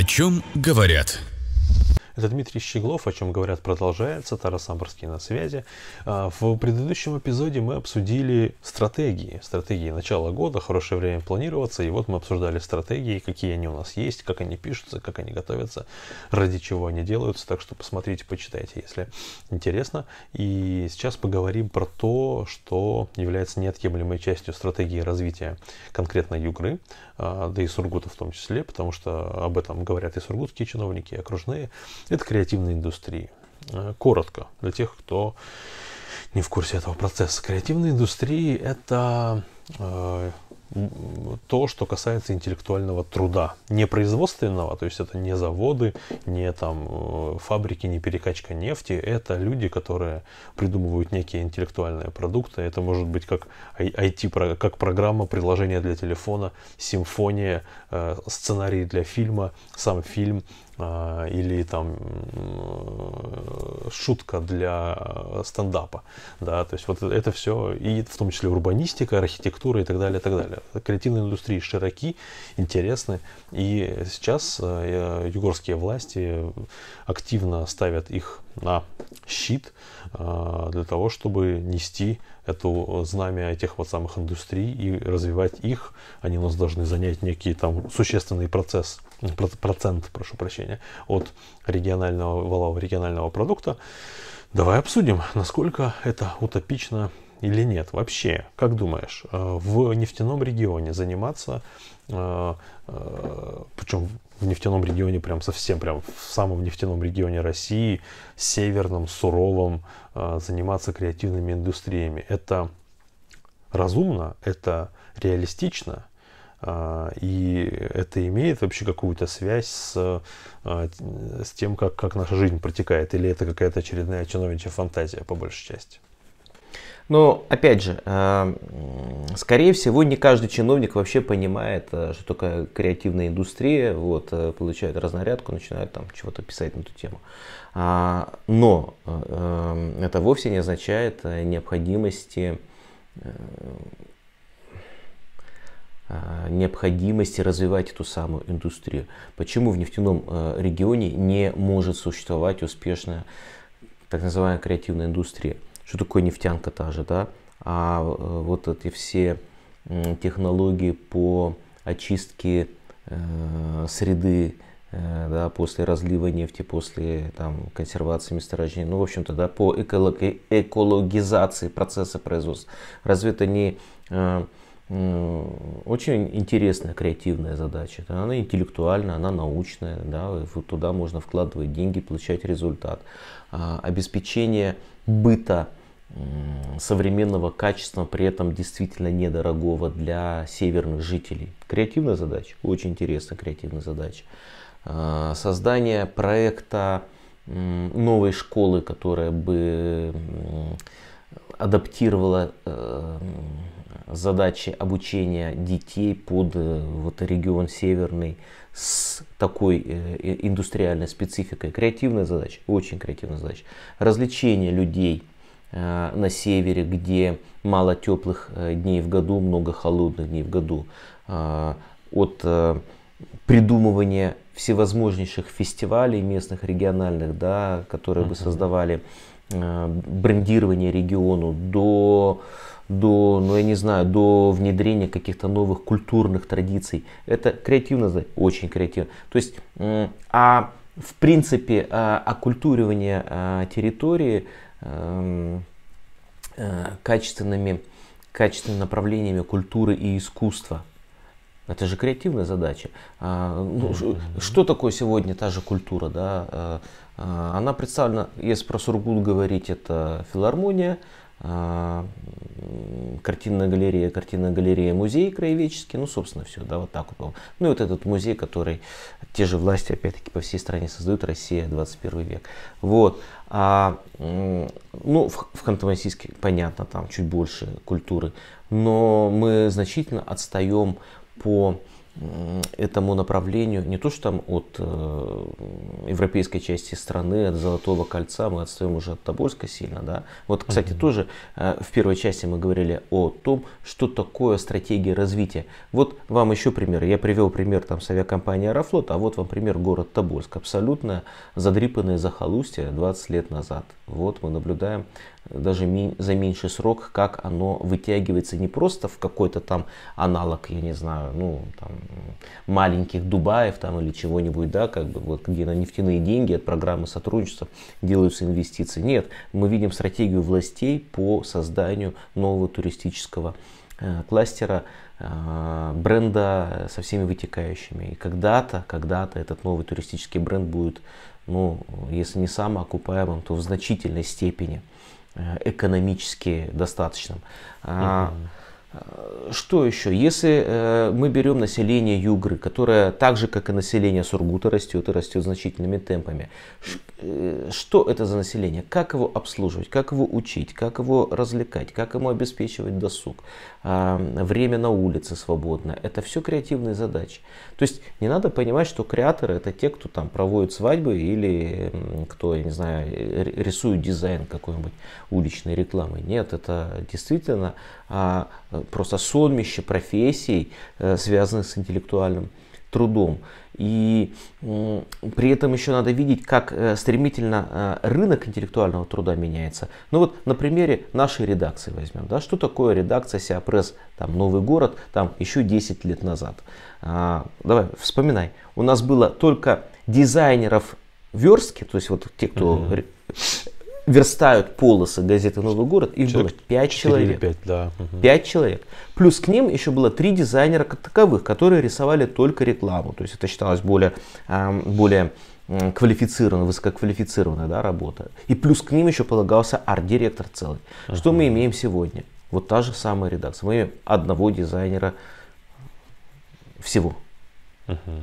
О чем говорят? Это Дмитрий Щеглов, о чем говорят, продолжается. Тарас Амбарский на связи. А, в предыдущем эпизоде мы обсудили стратегии. Стратегии начала года, хорошее время планироваться. И вот мы обсуждали стратегии, какие они у нас есть, как они пишутся, как они готовятся, ради чего они делаются. Так что посмотрите, почитайте, если интересно. И сейчас поговорим про то, что является неотъемлемой частью стратегии развития конкретно Югры, а, да и Сургута в том числе, потому что об этом говорят и сургутские чиновники, и окружные. Это креативная индустрия. Э, коротко, для тех, кто не в курсе этого процесса. креативная индустрия — это э, то, что касается интеллектуального труда. Не производственного, то есть это не заводы, не там э, фабрики, не перекачка нефти. Это люди, которые придумывают некие интеллектуальные продукты. Это может быть как IT, как программа, приложение для телефона, симфония, сценарий для фильма, сам фильм, а, или там э, шутка для стендапа, да, то есть вот это все, и в том числе урбанистика, архитектура и так далее, и так далее. Креативные индустрии широки, интересны, и сейчас э, югорские власти активно ставят их на щит а, для того, чтобы нести эту знамя этих вот самых индустрий и развивать их. Они у нас должны занять некий там существенный процесс – процент, прошу прощения, от регионального валового регионального продукта. Давай обсудим, насколько это утопично или нет. Вообще, как думаешь, э, в нефтяном регионе заниматься, э, э, причем в нефтяном регионе прям совсем, прям в самом нефтяном регионе России, северном, суровом, заниматься креативными индустриями, это разумно, это реалистично – а, и это имеет вообще какую-то связь с, а, с тем, как, как наша жизнь протекает? Или это какая-то очередная чиновничья фантазия, по большей части? Но, ну, опять же, а, скорее всего, не каждый чиновник вообще понимает, что такое креативная индустрия, вот, э, получает разнарядку, начинает там чего-то писать на эту тему. Но э, эм, это вовсе не означает э, необходимости а, необходимости развивать эту самую индустрию. Почему в нефтяном э, регионе не может существовать успешная так называемая креативная индустрия? Что такое нефтянка та же, да? А э, вот эти все технологии по очистке э, среды да, после разлива нефти, после там, консервации месторождений, ну, в общем-то, да, по экологи- экологизации процесса производства. Разве это не Э, очень интересная креативная задача. Она интеллектуальная, она научная. Да? Туда можно вкладывать деньги, получать результат. А обеспечение быта современного качества, при этом действительно недорогого для северных жителей. Креативная задача, очень интересная креативная задача. А, создание проекта новой школы, которая бы адаптировала э, задачи обучения детей под э, вот регион северный с такой э, индустриальной спецификой. Креативная задача, очень креативная задача. Развлечение людей э, на севере, где мало теплых дней в году, много холодных дней в году. От придумывания всевозможнейших фестивалей местных, региональных, да, которые бы создавали брендирование региону, до до, ну я не знаю, до внедрения каких-то новых культурных традиций. Это креативно, очень креативно. То есть, а в принципе, а, оккультуривание а, территории эм, э, качественными, качественными направлениями культуры и искусства. Это же креативная задача. А, ну, что такое сегодня та же культура? Да? Э, э, она представлена, если про Сургут говорить, это филармония, а, картинная галерея, картинная галерея, музей краеведческий, ну, собственно, все, да, вот так вот. Ну, и вот этот музей, который те же власти, опять-таки, по всей стране создают, Россия, 21 век. Вот. А, ну, в, в Ханты-Мансийске, понятно, там чуть больше культуры, но мы значительно отстаем по этому направлению, не то что там от э, европейской части страны, от Золотого кольца, мы отстаем уже от Тобольска сильно, да. Вот, кстати, mm-hmm. тоже э, в первой части мы говорили о том, что такое стратегия развития. Вот вам еще пример. Я привел пример там с авиакомпании Аэрофлот, а вот вам пример город Тобольск. Абсолютно задрипанное захолустье 20 лет назад. Вот мы наблюдаем даже за меньший срок, как оно вытягивается не просто в какой-то там аналог, я не знаю, ну, там, маленьких Дубаев там или чего-нибудь, да, как бы вот где на нефтяные деньги от программы сотрудничества делаются инвестиции. Нет, мы видим стратегию властей по созданию нового туристического э, кластера, э, бренда со всеми вытекающими. И когда-то, когда-то этот новый туристический бренд будет, ну, если не окупаемым, то в значительной степени. Э, экономически достаточным. Угу. Э, что еще? Если э, мы берем население Югры, которое так же, как и население Сургута растет и растет значительными темпами, э, что это за население? Как его обслуживать? Как его учить? Как его развлекать? Как ему обеспечивать досуг? А, время на улице свободное. Это все креативные задачи. То есть не надо понимать, что креаторы это те, кто там проводит свадьбы или кто, я не знаю, рисует дизайн какой-нибудь уличной рекламы. Нет, это действительно а просто сонмище профессий, э, связанных с интеллектуальным трудом. И при этом еще надо видеть, как э, стремительно э, рынок интеллектуального труда меняется. Ну вот на примере нашей редакции возьмем. Да, что такое редакция Сиапресс, там Новый город, там еще 10 лет назад. А, давай, вспоминай. У нас было только дизайнеров верстки, то есть вот те, кто угу верстают полосы газеты «Новый город», их человек, было 5 человек. 5, да. угу. 5 человек. Плюс к ним еще было 3 дизайнера как таковых, которые рисовали только рекламу. То есть это считалось более, более квалифицированной высококвалифицированная да, работа. И плюс к ним еще полагался арт-директор целый. Ага. Что мы имеем сегодня? Вот та же самая редакция. Мы имеем одного дизайнера всего. Ага.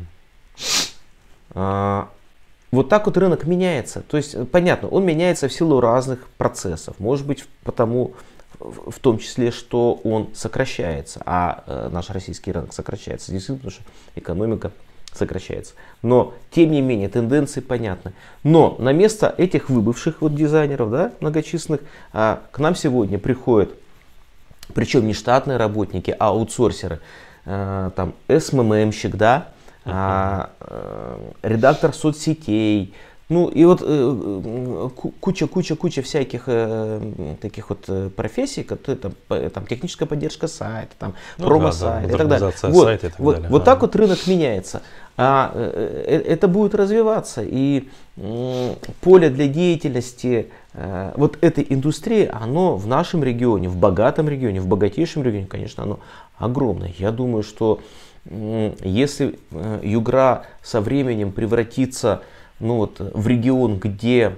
Вот так вот рынок меняется. То есть, э, понятно, он меняется в силу разных процессов. Может быть, потому в том числе, что он сокращается, а э, наш российский рынок сокращается, действительно, потому что экономика сокращается. Но, тем не менее, тенденции понятны. Но на место этих выбывших вот дизайнеров, да, многочисленных, а, к нам сегодня приходят, причем не штатные работники, а аутсорсеры, э, там, СММщик, эм да, а, э, редактор соцсетей, ну и вот э, э, куча-куча-куча всяких э, таких вот профессий, которые там, там техническая поддержка сайта, там ну, промо-сайт да, да, и так далее. Вот, и так вот, далее. вот так вот рынок меняется. А э, это будет развиваться. И э, поле для деятельности вот этой индустрии, оно в нашем регионе, в богатом регионе, в богатейшем регионе, конечно, оно огромное. Я думаю, что если Югра э, со временем превратится ну вот, в регион, где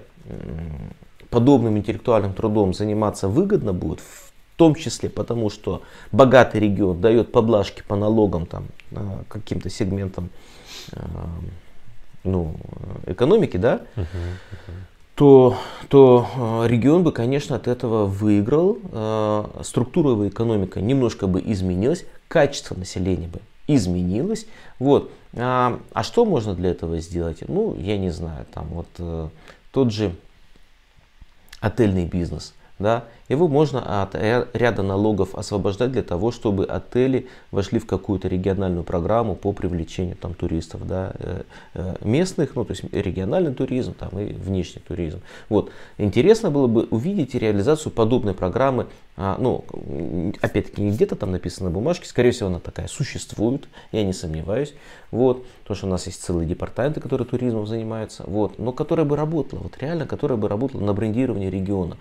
подобным интеллектуальным трудом заниматься выгодно будет, в том числе потому, что богатый регион дает поблажки по налогам там, э, каким-то сегментам э, ну, экономики, да, То, то регион бы, конечно, от этого выиграл, структура его экономика немножко бы изменилась, качество населения бы изменилось. Вот. А, а что можно для этого сделать? Ну, я не знаю, там вот э, тот же отельный бизнес, да, его можно от ряда налогов освобождать для того, чтобы отели вошли в какую-то региональную программу по привлечению там, туристов да, э, э, местных, ну, то есть региональный туризм там, и внешний туризм. Вот. Интересно было бы увидеть реализацию подобной программы, а, ну, опять-таки, не где-то там написано на бумажке, скорее всего, она такая существует, я не сомневаюсь, вот, потому что у нас есть целые департаменты, которые туризмом занимаются, вот, но которая бы работала, вот реально, которая бы работала на брендирование региона.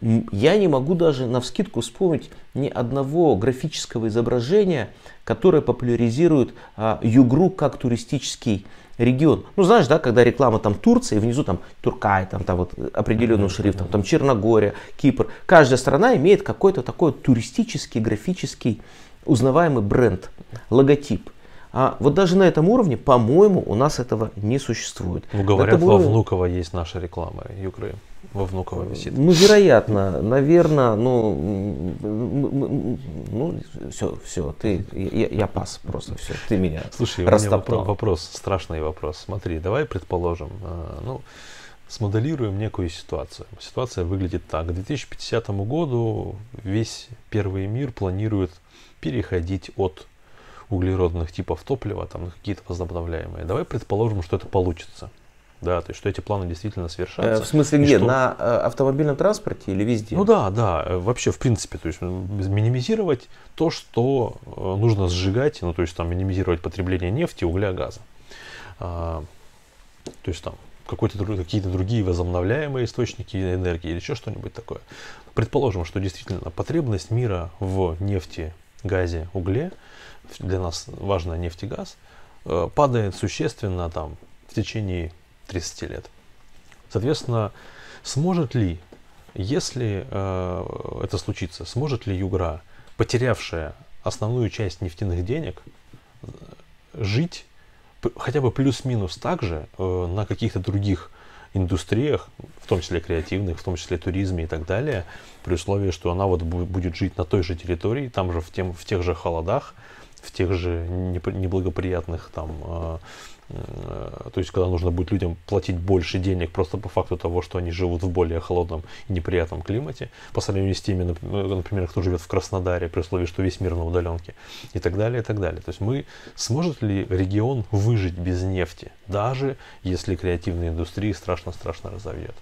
Я не не могу даже на вскидку вспомнить ни одного графического изображения, которое популяризирует а, Югру как туристический регион. Ну, знаешь, да, когда реклама там Турции, внизу там Туркай, там, там вот определенным шрифтом, там Черногория, Кипр. Каждая страна имеет какой-то такой туристический, графический, узнаваемый бренд, логотип. А вот даже на этом уровне, по-моему, у нас этого не существует. Ну, говорят, это во Внуково есть наша реклама Югры во Внуково висит? Ну, вероятно, наверное, ну, ну все, все, ты, я, я пас просто, все, ты меня Слушай, растоптал. у меня вопрос, страшный вопрос. Смотри, давай предположим, э, ну, смоделируем некую ситуацию. Ситуация выглядит так. К 2050 году весь первый мир планирует переходить от углеродных типов топлива там, на какие-то возобновляемые. Давай предположим, что это получится да, то есть что эти планы действительно э, свершатся. В смысле где? Что... На э, автомобильном транспорте или везде? Ну да, да, э, вообще в принципе, то есть минимизировать то, что нужно сжигать, ну то есть там минимизировать потребление нефти, угля, газа. А, то есть там какой-то, какие-то другие возобновляемые источники энергии или еще что-нибудь такое. Предположим, что действительно потребность мира в нефти, газе, угле, для нас важно нефть и газ, падает существенно там в течение 30 лет. Соответственно, сможет ли, если э, это случится, сможет ли Югра, потерявшая основную часть нефтяных денег, жить хотя бы плюс-минус также э, на каких-то других индустриях, в том числе креативных, в том числе туризме и так далее, при условии, что она вот будет жить на той же территории, там же в, тем, в тех же холодах, в тех же неблагоприятных там э, э, то есть когда нужно будет людям платить больше денег просто по факту того, что они живут в более холодном и неприятном климате, по сравнению с теми, э, например, кто живет в Краснодаре, при условии, что весь мир на удаленке, и так далее, и так далее. То есть мы, сможет ли регион выжить без нефти, даже если креативные индустрии страшно-страшно разовьет?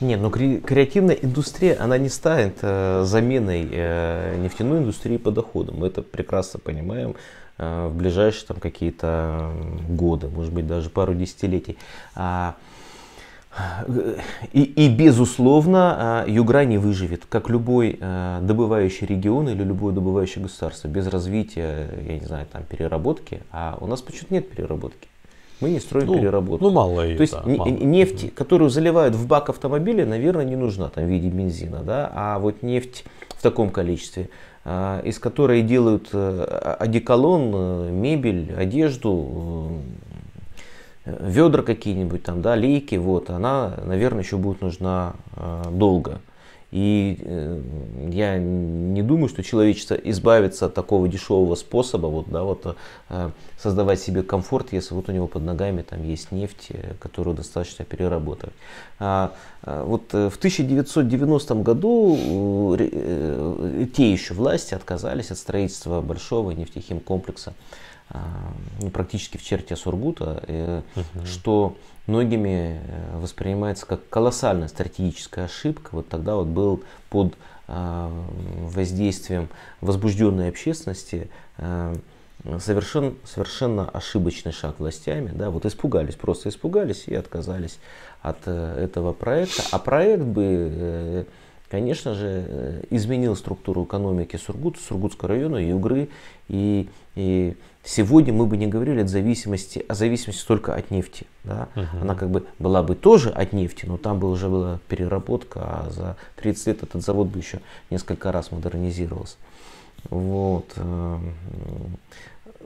Нет, но ну, креативная индустрия, она не станет э, заменой э, нефтяной индустрии по доходам. Мы это прекрасно понимаем э, в ближайшие там какие-то годы, может быть, даже пару десятилетий. А, э, и, и, безусловно, а, Югра не выживет, как любой э, добывающий регион или любое добывающее государство, без развития, я не знаю, там переработки, а у нас почему-то нет переработки мы не строим ну, переработку. Ну, мало ее, То есть да, мало. нефть, которую заливают в бак автомобиля, наверное, не нужна там в виде бензина, да, а вот нефть в таком количестве, а, из которой делают э, одеколон, э, мебель, одежду, э, ведра какие-нибудь там, да, лейки, вот, она, наверное, еще будет нужна долго. И э, я не думаю, что человечество избавится от такого дешевого способа, вот, да, вот, э, создавать себе комфорт, если вот у него под ногами там есть нефть, э, которую достаточно переработать. А, а вот э, в 1990 году э, те еще власти отказались от строительства большого нефтехимкомплекса комплекса а, ну, практически в черте Сургута, угу. что многими э, воспринимается как колоссальная стратегическая ошибка. Вот тогда вот был под а, воздействием возбужденной общественности а, совершен, совершенно ошибочный шаг властями. Да, вот испугались, просто испугались и отказались от э, этого проекта. А проект бы конечно же, э, изменил структуру экономики Сургута, Сургутского района, Югры. И, и сегодня мы бы не говорили о зависимости, о зависимости только от нефти. Да? Угу. Она как бы была бы тоже от нефти, но там бы уже была переработка, а за 30 лет этот завод бы еще несколько раз модернизировался. Вот. Э,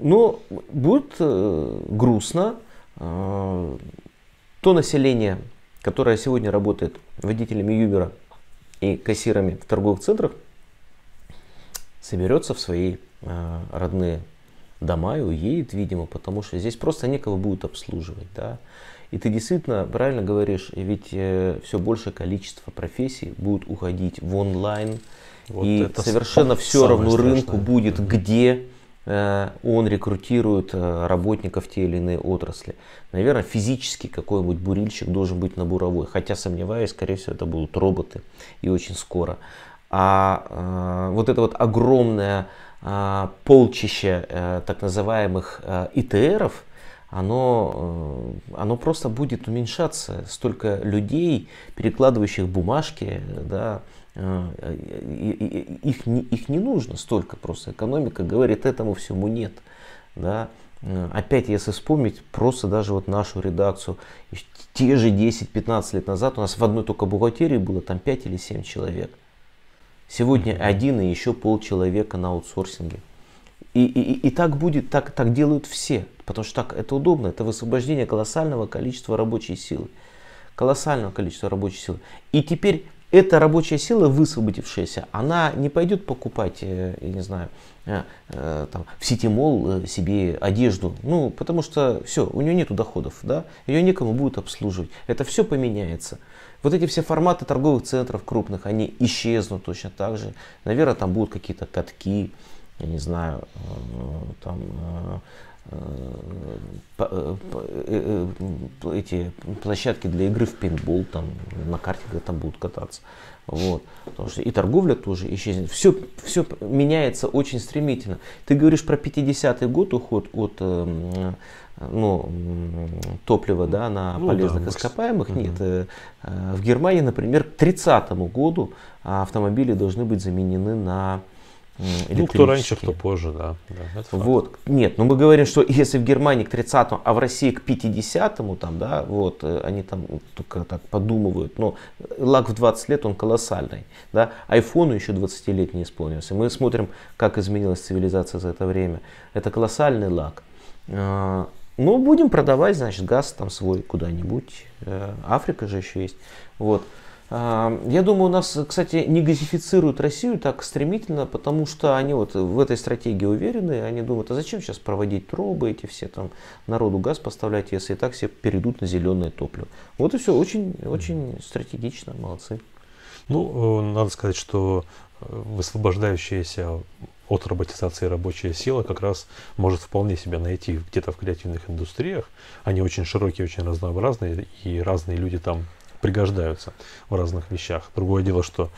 но будет э, грустно. То население, которое сегодня работает водителями Юбера, и кассирами в торговых центрах, соберется в свои э, родные дома и уедет, видимо, потому что здесь просто некого будет обслуживать, да. И ты действительно правильно говоришь, ведь э, все большее количество профессий будет уходить в онлайн, вот и совершенно все равно страшное. рынку будет mm-hmm. где Э, он рекрутирует э, работников те или иные отрасли. Наверное, физически какой-нибудь бурильщик должен быть на буровой, хотя сомневаюсь, скорее всего, это будут роботы и очень скоро. А э, вот это вот огромное полчища так называемых ИТРов, оно, оно просто будет уменьшаться. Столько людей, перекладывающих бумажки, да, Э, их, не, их не нужно столько просто. Экономика говорит, этому всему нет. Да? Э, опять, если вспомнить, просто даже вот нашу редакцию, те же 10-15 лет назад у нас в одной только бухгалтерии было там 5 или 7 человек. Сегодня один и еще полчеловека на аутсорсинге. И, и, и так будет, так, так делают все. Потому что так это удобно, это высвобождение колоссального количества рабочей силы. Колоссального количества рабочей силы. И теперь эта рабочая сила, высвободившаяся, она не пойдет покупать, э, я не знаю, э, э, там, в сети мол себе одежду, ну, потому что все, у нее нет доходов, да, ее некому будет обслуживать, это все поменяется. Вот эти все форматы торговых центров крупных, они исчезнут точно так же. Наверное, там будут какие-то катки, я не знаю, там Э, э, э, эти площадки для игры в пейнтбол, там на карте где там будут кататься. Вот. Потому что и торговля тоже исчезнет. Все, все меняется очень стремительно. Ты говоришь про 50-й год уход от эм, ну, топлива да, на ну, полезных да, ископаемых. Угу. Нет. В Германии, например, к 30 году автомобили должны быть заменены на ну, кто раньше, кто позже, да. да вот. Нет, ну мы говорим, что если в Германии к 30-му, а в России к 50-му, там, да, вот, э, они там только так подумывают, но лак в 20 лет, он колоссальный, да, айфону еще 20 лет не исполнился. Мы смотрим, как изменилась цивилизация за это время. Это колоссальный лак. А, ну, будем продавать, значит, газ там свой куда-нибудь. Э, Африка же еще есть. Вот. А, я думаю, у нас, кстати, не газифицируют Россию так стремительно, потому что они вот в этой стратегии уверены, они думают, а зачем сейчас проводить трубы эти все, там, народу газ поставлять, если и так все перейдут на зеленое топливо. Вот и все, очень, очень стратегично, молодцы. Ну, э, надо сказать, что э, высвобождающаяся от роботизации рабочая сила как раз может вполне себя найти где-то в креативных индустриях. Они очень широкие, очень разнообразные, и разные люди там пригождаются в разных вещах. Другое дело, что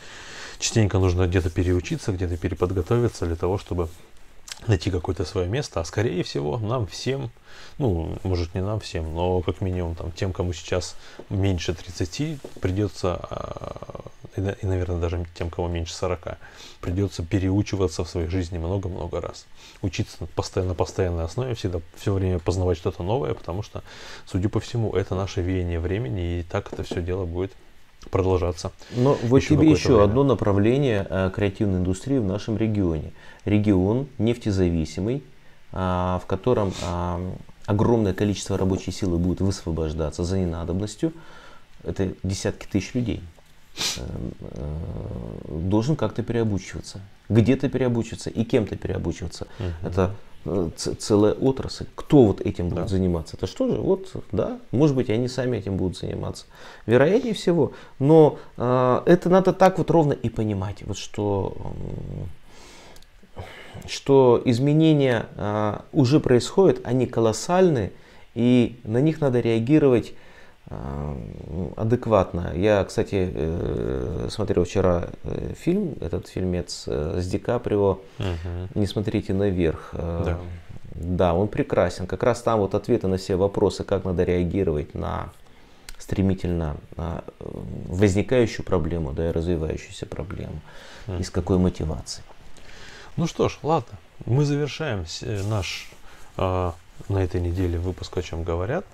частенько нужно где-то переучиться, где-то переподготовиться для того, чтобы найти какое-то свое место, а скорее всего нам всем, ну, может не нам всем, но как минимум там тем, кому сейчас меньше 30, придется а, и, наверное, даже тем, кого меньше 40, придется переучиваться в своей жизни много-много раз. Учиться на постоянно, постоянной основе, всегда, все время познавать что-то новое, потому что, судя по всему, это наше веяние времени, и так это все дело будет продолжаться. Но вот еще тебе еще время. одно направление э, креативной индустрии в нашем регионе. Регион нефтезависимый, э, в котором э, огромное количество рабочей силы будет высвобождаться за ненадобностью. Это десятки тысяч людей. Эм, э, должен как-то переобучиваться. Где-то переобучиваться и кем-то переобучиваться. Угу. Это э, целая отрасль. Кто вот этим будет да. заниматься? Это что же? Вот, да, может быть, они сами этим будут заниматься. Вероятнее всего. Но э, это надо так вот ровно и понимать, вот что, э, что изменения э, уже происходят, они колоссальны, и на них надо реагировать а, ну, адекватно. Я, кстати, э, смотрел вчера э, фильм, этот фильмец э, с Ди Каприо угу. «Не смотрите наверх». Да. да, он прекрасен. Как раз там вот ответы на все вопросы, как надо реагировать на стремительно а, возникающую проблему, да, и развивающуюся проблему. Угу. И с какой мотивацией. Ну что ж, ладно, мы завершаем наш а, на этой неделе выпуск «О чем говорят».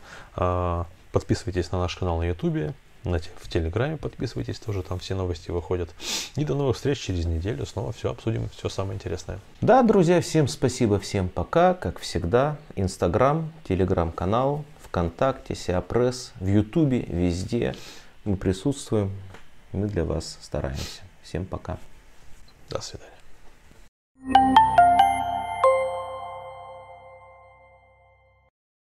Подписывайтесь на наш канал на YouTube, на, в Телеграме подписывайтесь, тоже там все новости выходят. И до новых встреч через неделю. Снова все обсудим, все самое интересное. Да, друзья, всем спасибо, всем пока. Как всегда, Инстаграм, Телеграм-канал, ВКонтакте, Сиапресс, в Ютубе, везде. Мы присутствуем, мы для вас стараемся. Всем пока. До свидания.